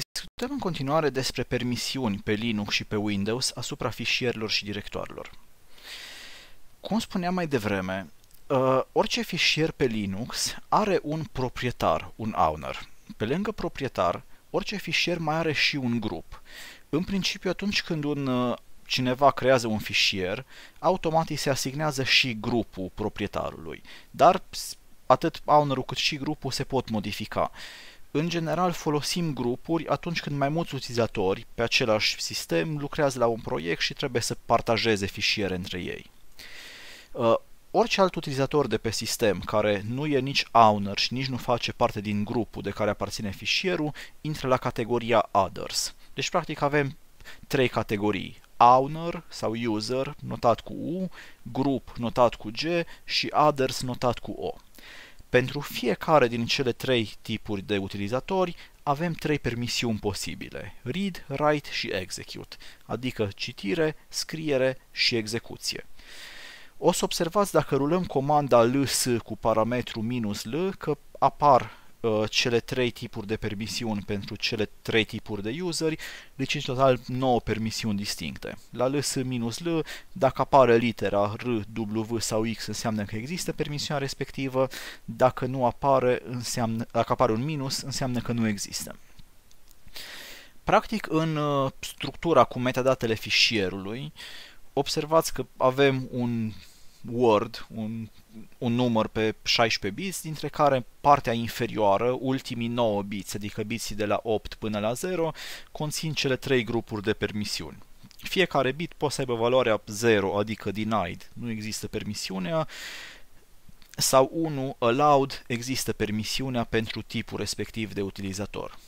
Discutăm în continuare despre permisiuni pe Linux și pe Windows asupra fișierilor și directoarelor. Cum spuneam mai devreme, uh, orice fișier pe Linux are un proprietar, un owner. Pe lângă proprietar, orice fișier mai are și un grup. În principiu, atunci când un uh, cineva creează un fișier, automat îi se asignează și grupul proprietarului. Dar atât ownerul cât și grupul se pot modifica. În general folosim grupuri atunci când mai mulți utilizatori pe același sistem lucrează la un proiect și trebuie să partajeze fișiere între ei. Uh, orice alt utilizator de pe sistem care nu e nici owner și nici nu face parte din grupul de care aparține fișierul, intră la categoria others. Deci practic avem trei categorii. Owner sau user notat cu U, grup notat cu G și others notat cu O. Pentru fiecare din cele trei tipuri de utilizatori avem trei permisiuni posibile, read, write și execute, adică citire, scriere și execuție. O să observați dacă rulăm comanda ls cu parametru minus l că apar Uh, cele trei tipuri de permisiuni pentru cele trei tipuri de useri, deci în total 9 permisiuni distincte. La ls minus l, dacă apare litera r, w sau x, înseamnă că există permisiunea respectivă, dacă nu apare, înseamnă, dacă apare un minus, înseamnă că nu există. Practic, în uh, structura cu metadatele fișierului, observați că avem un word, un, un număr pe 16 bits, dintre care partea inferioară, ultimii 9 bits, adică biții de la 8 până la 0, conțin cele 3 grupuri de permisiuni. Fiecare bit poate să aibă valoarea 0, adică denied, nu există permisiunea, sau 1, allowed, există permisiunea pentru tipul respectiv de utilizator.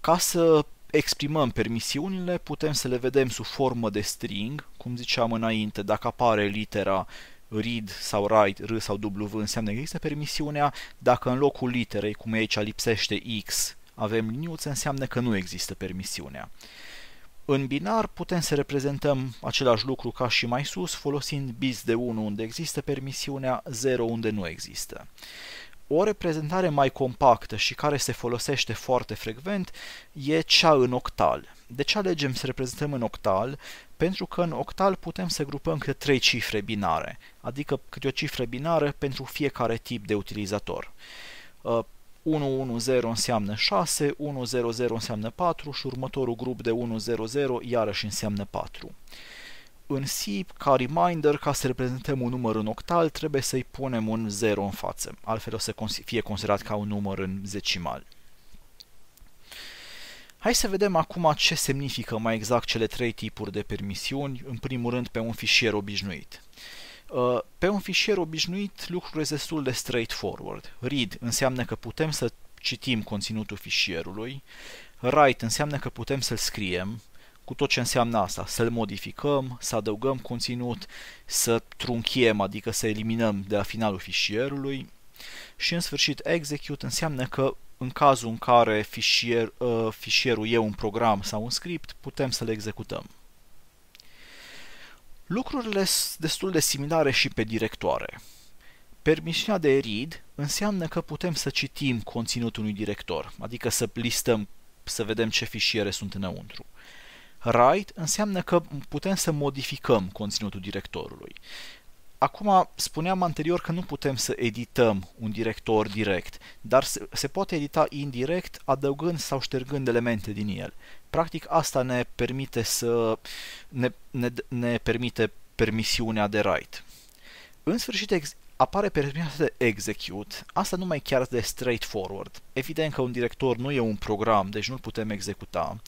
Ca să exprimăm permisiunile, putem să le vedem sub formă de string, cum ziceam înainte, dacă apare litera read sau write, r sau w, înseamnă că există permisiunea. Dacă în locul literei, cum e aici, lipsește x, avem liniuță, înseamnă că nu există permisiunea. În binar putem să reprezentăm același lucru ca și mai sus, folosind bits de 1 unde există permisiunea, 0 unde nu există. O reprezentare mai compactă și care se folosește foarte frecvent e cea în octal. De ce alegem să reprezentăm în octal? Pentru că în octal putem să grupăm câte trei cifre binare, adică câte o cifră binară pentru fiecare tip de utilizator. 110 uh, înseamnă 6, 100 înseamnă 4 și următorul grup de 100 iarăși înseamnă 4. În C, ca reminder, ca să reprezentăm un număr în octal, trebuie să-i punem un 0 în față, altfel o să fie considerat ca un număr în zecimal. Hai să vedem acum ce semnifică mai exact cele trei tipuri de permisiuni, în primul rând pe un fișier obișnuit. Uh, pe un fișier obișnuit lucrul este destul de straightforward. Read înseamnă că putem să citim conținutul fișierului, write înseamnă că putem să-l scriem, cu tot ce înseamnă asta, să-l modificăm, să adăugăm conținut, să trunchiem, adică să eliminăm de la finalul fișierului și în sfârșit execute înseamnă că în cazul în care fișier, uh, fișierul e un program sau un script, putem să le executăm. Lucrurile sunt destul de similare și pe directoare. Permisiunea de read înseamnă că putem să citim conținutul unui director, adică să listăm, să vedem ce fișiere sunt înăuntru. Write înseamnă că putem să modificăm conținutul directorului. Acum, spuneam anterior că nu putem să edităm un director direct, dar se poate edita indirect adăugând sau ștergând elemente din el. Practic asta ne permite să ne, ne, ne permite permisiunea de write. În sfârșit ex- apare permisiunea de execute, asta nu mai chiar de straightforward. Evident că un director nu e un program, deci nu-l putem executa,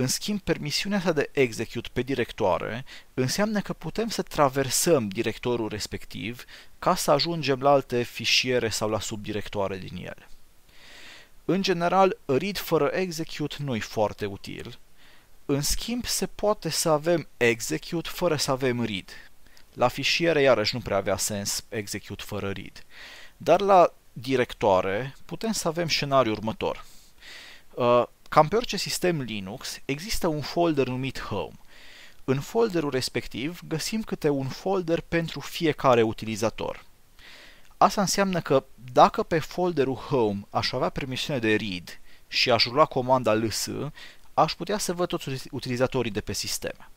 în schimb, permisiunea sa de execute pe directoare înseamnă că putem să traversăm directorul respectiv ca să ajungem la alte fișiere sau la subdirectoare din el. În general, read fără execute nu e foarte util. În schimb, se poate să avem execute fără să avem read. La fișiere, iarăși, nu prea avea sens execute fără read. Dar la directoare putem să avem scenariul următor. Uh, Cam pe orice sistem Linux, există un folder numit Home. În folderul respectiv găsim câte un folder pentru fiecare utilizator. Asta înseamnă că dacă pe folderul Home aș avea permisiune de read și aș rula comanda ls, aș putea să văd toți utilizatorii de pe sistem.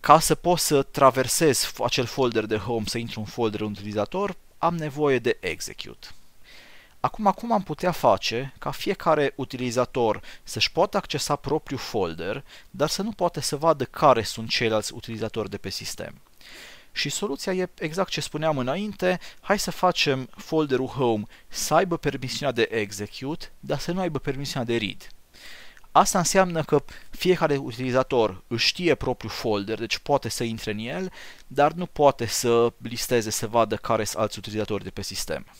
Ca să pot să traversez acel folder de home, să intru în folderul utilizator, am nevoie de execute. Acum, cum am putea face ca fiecare utilizator să-și poată accesa propriul folder, dar să nu poate să vadă care sunt ceilalți utilizatori de pe sistem? Și soluția e exact ce spuneam înainte, hai să facem folderul home să aibă permisiunea de execute, dar să nu aibă permisiunea de read. Asta înseamnă că fiecare utilizator își știe propriul folder, deci poate să intre în el, dar nu poate să listeze, să vadă care sunt alți utilizatori de pe sistem.